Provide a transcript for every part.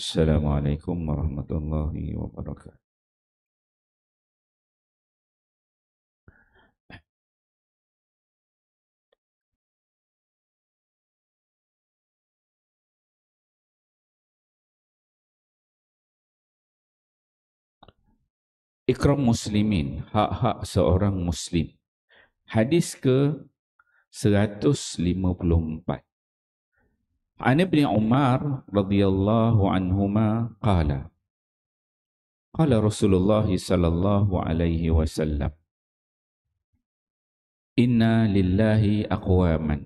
Assalamualaikum warahmatullahi wabarakatuh. الله Ikram Muslimin, hak-hak seorang Muslim. Hadis ke 154. عن ابن عمر رضي الله عنهما قال قال رسول الله صلى الله عليه وسلم إنا لله أقواما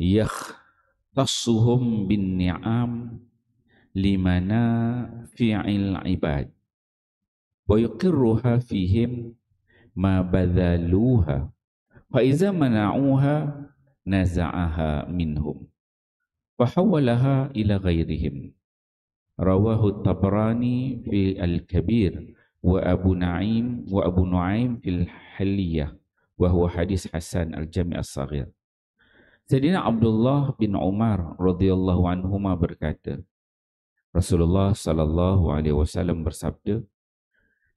يختصهم بالنعم لمنافع العباد ويقرها فيهم ما بذلوها فإذا منعوها نزعها منهم fahawalaha ila ghairihim rawahu tabrani fi al-kabir wa abu na'im wa abu nu'aim fil haliyah wa huwa hadis hasan al-jami al saghir Sayyidina Abdullah bin Umar radhiyallahu anhuma berkata Rasulullah sallallahu alaihi wasallam bersabda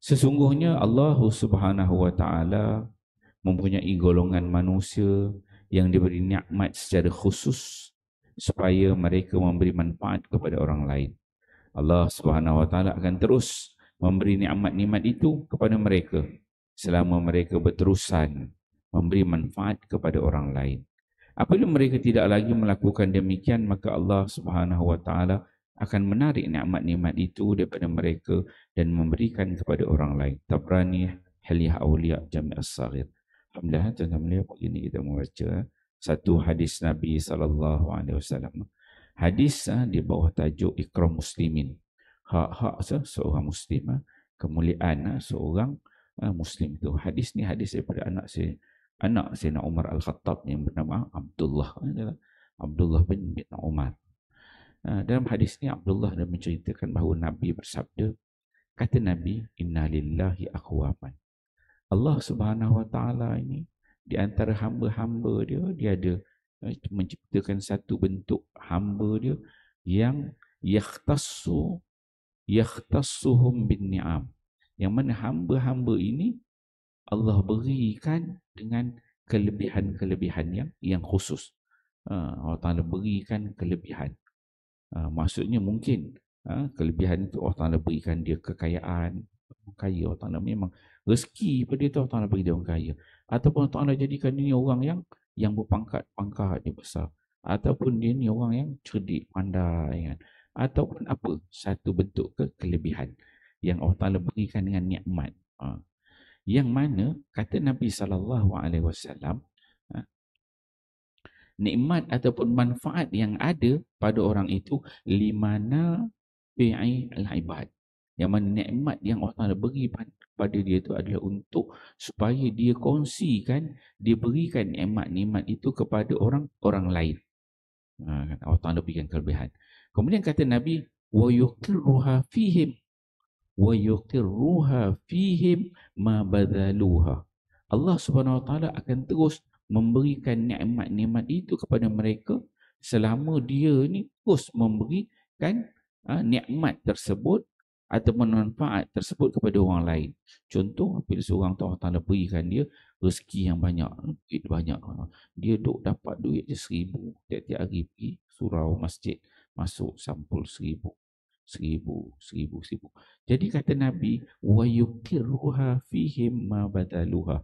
Sesungguhnya Allah Subhanahu wa taala mempunyai golongan manusia yang diberi nikmat secara khusus supaya mereka memberi manfaat kepada orang lain. Allah Subhanahu Wa Taala akan terus memberi nikmat-nikmat itu kepada mereka selama mereka berterusan memberi manfaat kepada orang lain. Apabila mereka tidak lagi melakukan demikian, maka Allah Subhanahu Wa Taala akan menarik nikmat-nikmat itu daripada mereka dan memberikan kepada orang lain. Tabrani Haliyah Awliya Jami'as Sagir. Alhamdulillah, tuan-tuan, ini kita membaca. Eh? satu hadis Nabi sallallahu alaihi wasallam. Hadis ha, di bawah tajuk Ikram Muslimin. Hak-hak ha, seorang Muslim, ha, kemuliaan ha, seorang ha, Muslim itu. Hadis ni hadis daripada anak saya. Anak saya Umar Al-Khattab yang bernama Abdullah. Ha, Abdullah bin Umar. Ha, dalam hadis ni Abdullah dah menceritakan bahawa Nabi bersabda, kata Nabi, Inna lillahi akhwaban. Allah subhanahu wa ta'ala ini, di antara hamba-hamba dia dia ada eh, menciptakan satu bentuk hamba dia yang yakhtassu yakhtassuhum bin ni'am yang mana hamba-hamba ini Allah berikan dengan kelebihan-kelebihan yang yang khusus ha, Allah Ta'ala berikan kelebihan uh, maksudnya mungkin ha, kelebihan itu Allah Ta'ala berikan dia kekayaan kaya Allah Ta'ala memang rezeki pada dia Allah Ta'ala beri dia orang kaya ataupun Tuhanlah jadikan dia ni orang yang yang berpangkat-pangkat dia besar ataupun dia ni orang yang cerdik pandai kan ataupun apa satu bentuk ke kelebihan yang Allah Taala berikan dengan nikmat ha. yang mana kata Nabi saw. alaihi ha, nikmat ataupun manfaat yang ada pada orang itu limana bi'i al-ibad yang mana nikmat yang Allah Taala beri pada dia itu adalah untuk supaya dia kongsikan, dia berikan nikmat-nikmat itu kepada orang-orang lain. Ha, Allah Ta'ala berikan kelebihan. Kemudian kata Nabi, وَيُقِرُّهَا فِيهِمْ وَيُقِرُّهَا فِيهِمْ ma بَذَلُوهَا Allah Subhanahu Wa Ta'ala akan terus memberikan nikmat-nikmat itu kepada mereka selama dia ni terus memberikan ha, nikmat tersebut ataupun manfaat tersebut kepada orang lain. Contoh, apabila seorang tu Ta'ala berikan dia rezeki yang banyak, duit banyak. Dia duk dapat duit je seribu. Tiap-tiap hari pergi surau masjid, masuk sampul seribu. Seribu, seribu, seribu. Jadi kata Nabi, wa وَيُكِرُّهَا فِيهِمْ مَا بَدَلُهَا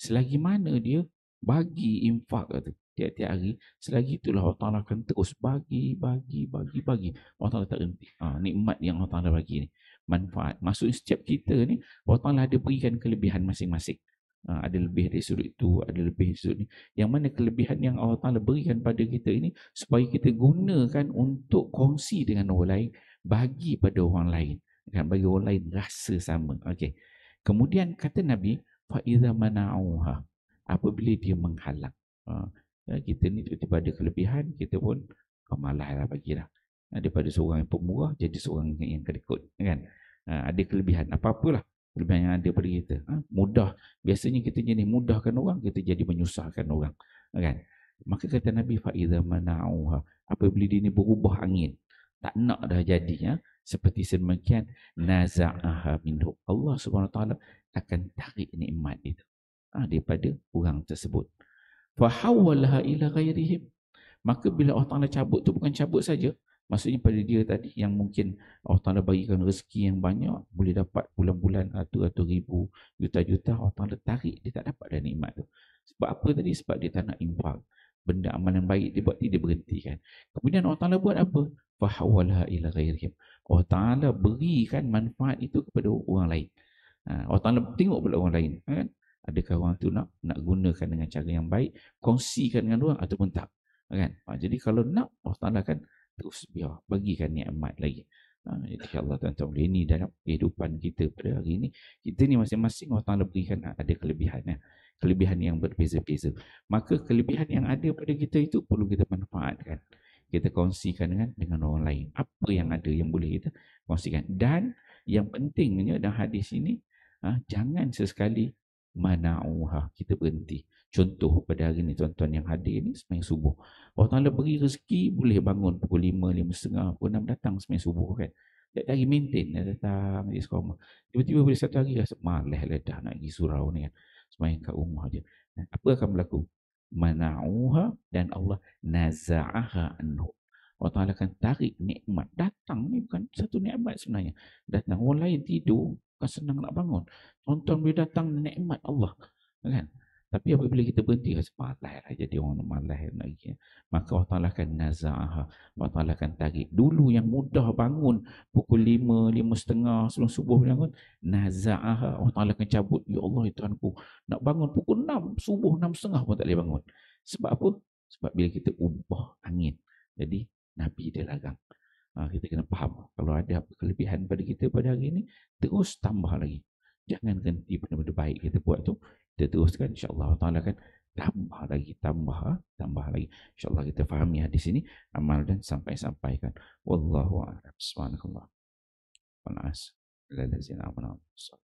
Selagi mana dia bagi infak kata, tiap-tiap hari, selagi itulah Allah Ta'ala akan terus bagi, bagi, bagi, bagi. Allah Ta'ala tak henti. Ha, nikmat yang Allah Ta'ala bagi ni manfaat. Maksudnya setiap kita ni, Allah Ta'ala ada berikan kelebihan masing-masing. Ha, ada lebih dari sudut itu, ada lebih dari sudut ini. Yang mana kelebihan yang Allah Ta'ala berikan pada kita ini supaya kita gunakan untuk kongsi dengan orang lain, bagi pada orang lain. Kan? Bagi orang lain rasa sama. Okey. Kemudian kata Nabi, فَإِذَا مَنَعُوهَا Apabila dia menghalang. Ha, kita ni tiba-tiba ada kelebihan, kita pun oh, malah lah bagilah. Daripada seorang yang pemurah, jadi seorang yang kedekut. Kan? Ha, ada kelebihan apa-apalah kelebihan yang ada pada kita ha, mudah biasanya kita jadi mudahkan orang kita jadi menyusahkan orang ha, kan maka kata Nabi faiza mana'uha apabila dia ni berubah angin tak nak dah jadi ya seperti semakian naza'aha minhu Allah Subhanahu taala akan tarik nikmat itu ha, daripada orang tersebut fa hawalaha ila ghairihim maka bila Allah Taala cabut tu bukan cabut saja Maksudnya pada dia tadi yang mungkin Allah Ta'ala bagikan rezeki yang banyak, boleh dapat bulan-bulan atau atau ribu, juta-juta, Allah Ta'ala tarik, dia tak dapat dah nikmat tu. Sebab apa tadi? Sebab dia tak nak impak. Benda amalan baik dia buat, dia kan Kemudian Allah Ta'ala buat apa? Fahawalha ila ghairihim. Allah Ta'ala berikan manfaat itu kepada orang lain. Ha, Allah Ta'ala tengok pula orang lain. Ha, kan? Adakah orang tu nak nak gunakan dengan cara yang baik, kongsikan dengan orang ataupun tak. Ha, kan? Jadi kalau nak, Allah Ta'ala kan tusbih ya, bagikan nikmat lagi ha, jadi Allah tuan-tuan boleh ni dalam kehidupan kita pada hari ini kita ni masing-masing Allah Ta'ala berikan ada kelebihan ya. kelebihan yang berbeza-beza maka kelebihan yang ada pada kita itu perlu kita manfaatkan kita kongsikan dengan dengan orang lain apa yang ada yang boleh kita kongsikan dan yang pentingnya dalam hadis ini ha, jangan sesekali mana'uha kita berhenti contoh pada hari ni tuan-tuan yang hadir ni semayang subuh Allah Ta'ala beri rezeki boleh bangun pukul 5, 5.30, pukul 6 datang semayang subuh kan Tak hari maintain dia datang dia sekolah tiba-tiba boleh satu hari rasa malah lah dah nak pergi surau ni kan semain kat rumah je apa akan berlaku mana'uha dan Allah naza'aha anhu Allah Ta'ala akan tarik nikmat datang ni bukan satu nikmat sebenarnya datang orang lain tidur kan senang nak bangun tonton dia datang nikmat Allah kan tapi apabila kita berhenti, malah lah jadi orang malah lagi. Maka Allah Ta'ala akan nazah, Allah Ta'ala akan tarik. Dulu yang mudah bangun, pukul lima, lima setengah, sebelum subuh bangun, nazah, Allah Ta'ala akan cabut. Ya Allah, ya Tuhan nak bangun pukul enam, subuh enam setengah pun tak boleh bangun. Sebab apa? Sebab bila kita ubah angin, jadi Nabi dia larang. Ha, ah, kita kena faham. Kalau ada apa kelebihan pada kita pada hari ini, terus tambah lagi. Jangan ganti benda-benda baik kita buat tu kita teruskan insyaAllah ta'ala kan tambah lagi tambah ah, tambah lagi insyaAllah kita fahami hadis ini amal dan sampai-sampaikan Wallahu'alaikum warahmatullahi wabarakatuh Wallahu'alaikum warahmatullahi wabarakatuh